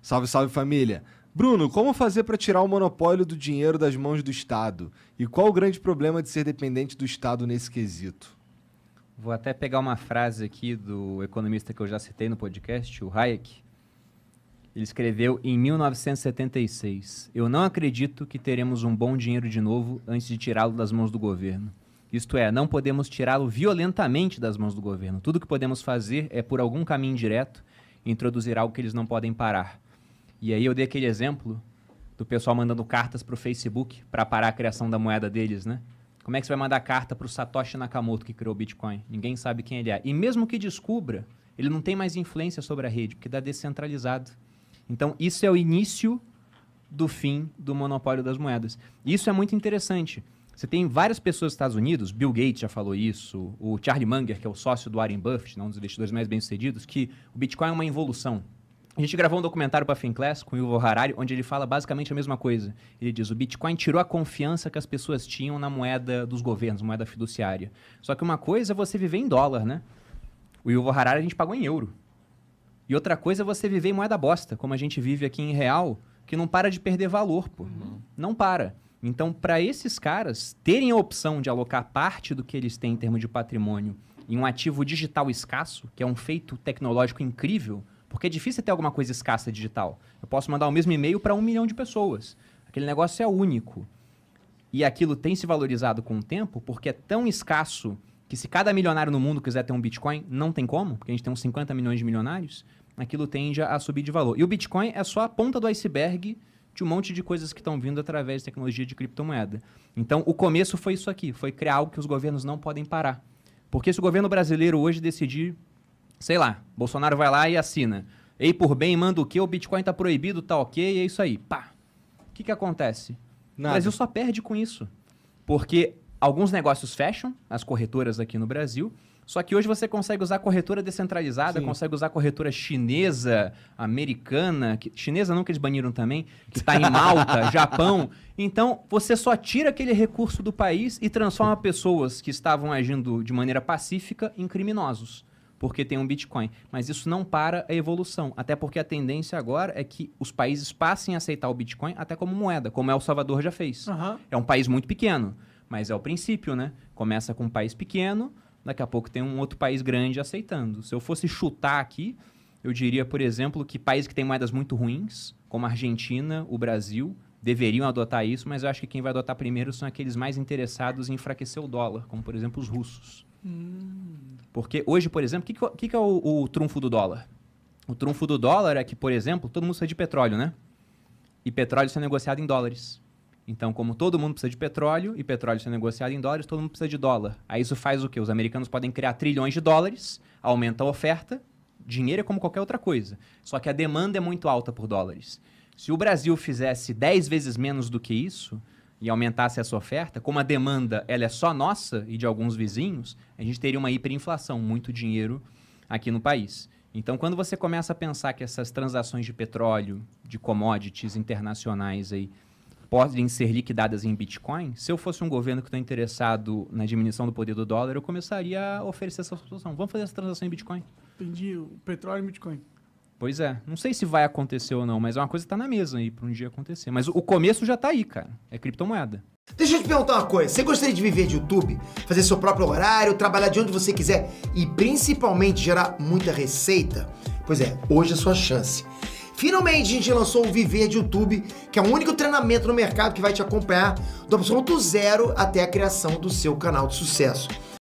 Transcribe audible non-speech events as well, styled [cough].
Salve, salve família. Bruno, como fazer para tirar o monopólio do dinheiro das mãos do Estado? E qual o grande problema de ser dependente do Estado nesse quesito? Vou até pegar uma frase aqui do economista que eu já citei no podcast, o Hayek. Ele escreveu em 1976: Eu não acredito que teremos um bom dinheiro de novo antes de tirá-lo das mãos do governo. Isto é, não podemos tirá-lo violentamente das mãos do governo. Tudo que podemos fazer é por algum caminho direto introduzir algo que eles não podem parar. E aí eu dei aquele exemplo do pessoal mandando cartas para o Facebook para parar a criação da moeda deles, né? Como é que você vai mandar carta para o Satoshi Nakamoto que criou o Bitcoin? Ninguém sabe quem ele é. E mesmo que descubra, ele não tem mais influência sobre a rede, porque está descentralizado. Então, isso é o início do fim do monopólio das moedas. Isso é muito interessante. Você tem várias pessoas nos Estados Unidos, Bill Gates já falou isso, o Charlie Munger, que é o sócio do Warren Buffett, né, um dos investidores mais bem-sucedidos, que o Bitcoin é uma involução. A gente gravou um documentário para a Finclass com o Ivo Harari, onde ele fala basicamente a mesma coisa. Ele diz: o Bitcoin tirou a confiança que as pessoas tinham na moeda dos governos, moeda fiduciária. Só que uma coisa é você viver em dólar, né? O Ivo Harari a gente pagou em euro. E outra coisa é você viver em moeda bosta, como a gente vive aqui em real, que não para de perder valor, pô. Uhum. Não para. Então, para esses caras terem a opção de alocar parte do que eles têm em termos de patrimônio em um ativo digital escasso, que é um feito tecnológico incrível, porque é difícil ter alguma coisa escassa digital. Eu posso mandar o mesmo e-mail para um milhão de pessoas. Aquele negócio é único. E aquilo tem se valorizado com o tempo porque é tão escasso que se cada milionário no mundo quiser ter um Bitcoin, não tem como, porque a gente tem uns 50 milhões de milionários, aquilo tende a subir de valor. E o Bitcoin é só a ponta do iceberg de um monte de coisas que estão vindo através de tecnologia de criptomoeda. Então, o começo foi isso aqui, foi criar algo que os governos não podem parar. Porque se o governo brasileiro hoje decidir, sei lá, Bolsonaro vai lá e assina, ei por bem, manda o quê? O Bitcoin está proibido, tá ok, é isso aí. Pá! O que, que acontece? Nada. O Brasil só perde com isso. Porque alguns negócios fecham, as corretoras aqui no Brasil, só que hoje você consegue usar corretora descentralizada, Sim. consegue usar corretora chinesa, americana, que, chinesa não que eles baniram também, que está em [laughs] Malta, Japão. Então você só tira aquele recurso do país e transforma pessoas que estavam agindo de maneira pacífica em criminosos porque tem um Bitcoin. Mas isso não para a evolução. Até porque a tendência agora é que os países passem a aceitar o Bitcoin até como moeda, como El Salvador já fez. Uhum. É um país muito pequeno, mas é o princípio, né? Começa com um país pequeno, daqui a pouco tem um outro país grande aceitando. Se eu fosse chutar aqui, eu diria, por exemplo, que países que têm moedas muito ruins, como a Argentina, o Brasil, deveriam adotar isso, mas eu acho que quem vai adotar primeiro são aqueles mais interessados em enfraquecer o dólar, como, por exemplo, os russos. Hum. Porque hoje, por exemplo, o que, que, que, é o, o trunfo do dólar? O trunfo do dólar é que, por exemplo, todo mundo precisa de petróleo, né? E petróleo sendo é negociado em dólares. Então, como todo mundo precisa de petróleo e petróleo sendo negociado em dólares, todo mundo precisa de dólar. Aí isso faz o quê? Os americanos podem criar trilhões de dólares, aumenta a oferta, dinheiro é como qualquer outra coisa. Só que a demanda é muito alta por dólares. Se o Brasil fizesse 10 vezes menos do que isso e aumentasse essa oferta, como a demanda ela é só nossa e de alguns vizinhos, a gente teria uma hiperinflação, muito dinheiro aqui no país. Então, quando você começa a pensar que essas transações de petróleo, de commodities internacionais aí, podem ser liquidadas em Bitcoin, se eu fosse um governo que está interessado na diminuição do poder do dólar, eu começaria a oferecer essa solução. Vamos fazer essa transação em Bitcoin? Entendi. O petróleo em Bitcoin. Pois é. Não sei se vai acontecer ou não, mas é uma coisa que está na mesa aí para um dia acontecer. Mas o começo já está aí, cara. É criptomoeda. Deixa eu te perguntar uma coisa. Você gostaria de viver de YouTube? Fazer seu próprio horário, trabalhar de onde você quiser e principalmente gerar muita receita? Pois é, hoje é a sua chance. Finalmente a gente lançou o Viver de YouTube, que é o único treinamento no mercado que vai te acompanhar do absoluto zero até a criação do seu canal de sucesso.